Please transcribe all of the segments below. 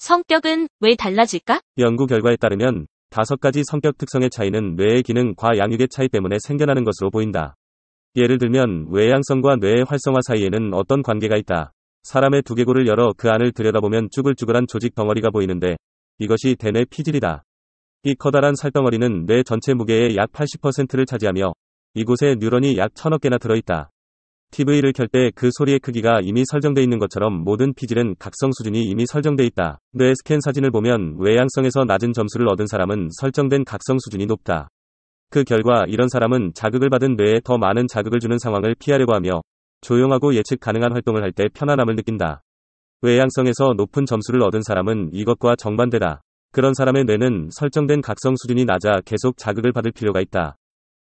성격은 왜 달라질까? 연구 결과에 따르면 다섯 가지 성격 특성의 차이는 뇌의 기능과 양육의 차이 때문에 생겨나는 것으로 보인다. 예를 들면 외향성과 뇌의 활성화 사이에는 어떤 관계가 있다. 사람의 두개골을 열어 그 안을 들여다보면 쭈글쭈글한 조직 덩어리가 보이는데 이것이 대뇌 피질이다. 이 커다란 살덩어리는 뇌 전체 무게의 약 80%를 차지하며 이곳에 뉴런이 약 천억 개나 들어있다. TV를 켤 때 그 소리의 크기가 이미 설정돼 있는 것처럼 모든 피질은 각성 수준이 이미 설정돼 있다. 뇌 스캔 사진을 보면 외향성에서 낮은 점수를 얻은 사람은 설정된 각성 수준이 높다. 그 결과 이런 사람은 자극을 받은 뇌에 더 많은 자극을 주는 상황을 피하려고 하며 조용하고 예측 가능한 활동을 할 때 편안함을 느낀다. 외향성에서 높은 점수를 얻은 사람은 이것과 정반대다. 그런 사람의 뇌는 설정된 각성 수준이 낮아 계속 자극을 받을 필요가 있다.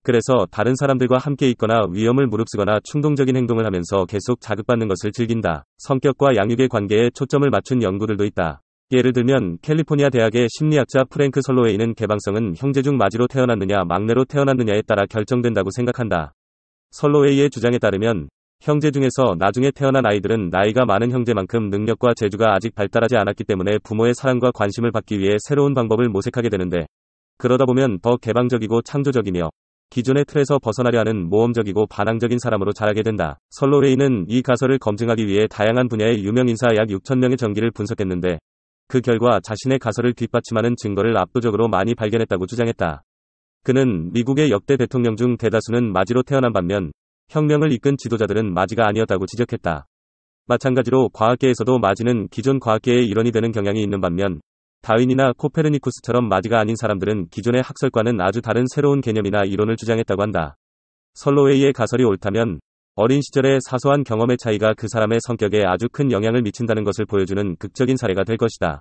그래서 다른 사람들과 함께 있거나 위험을 무릅쓰거나 충동적인 행동을 하면서 계속 자극받는 것을 즐긴다. 성격과 양육의 관계에 초점을 맞춘 연구들도 있다. 예를 들면 캘리포니아 대학의 심리학자 프랭크 설로웨이는 개방성은 형제 중 마지로 태어났느냐 막내로 태어났느냐에 따라 결정된다고 생각한다. 설로웨이의 주장에 따르면 형제 중에서 나중에 태어난 아이들은 나이가 많은 형제만큼 능력과 재주가 아직 발달하지 않았기 때문에 부모의 사랑과 관심을 받기 위해 새로운 방법을 모색하게 되는데 그러다 보면 더 개방적이고 창조적이며 기존의 틀에서 벗어나려 하는 모험적이고 반항적인 사람으로 자라게 된다. 설로레이는 이 가설을 검증하기 위해 다양한 분야의 유명 인사 약 6천명의 전기를 분석했는데 그 결과 자신의 가설을 뒷받침하는 증거를 압도적으로 많이 발견했다고 주장했다. 그는 미국의 역대 대통령 중 대다수는 마지로 태어난 반면 혁명을 이끈 지도자들은 마지가 아니었다고 지적했다. 마찬가지로 과학계에서도 마지는 기존 과학계의 일원이 되는 경향이 있는 반면 다윈이나 코페르니쿠스처럼 마디가 아닌 사람들은 기존의 학설과는 아주 다른 새로운 개념이나 이론을 주장했다고 한다. 설로웨이의 가설이 옳다면 어린 시절의 사소한 경험의 차이가 그 사람의 성격에 아주 큰 영향을 미친다는 것을 보여주는 극적인 사례가 될 것이다.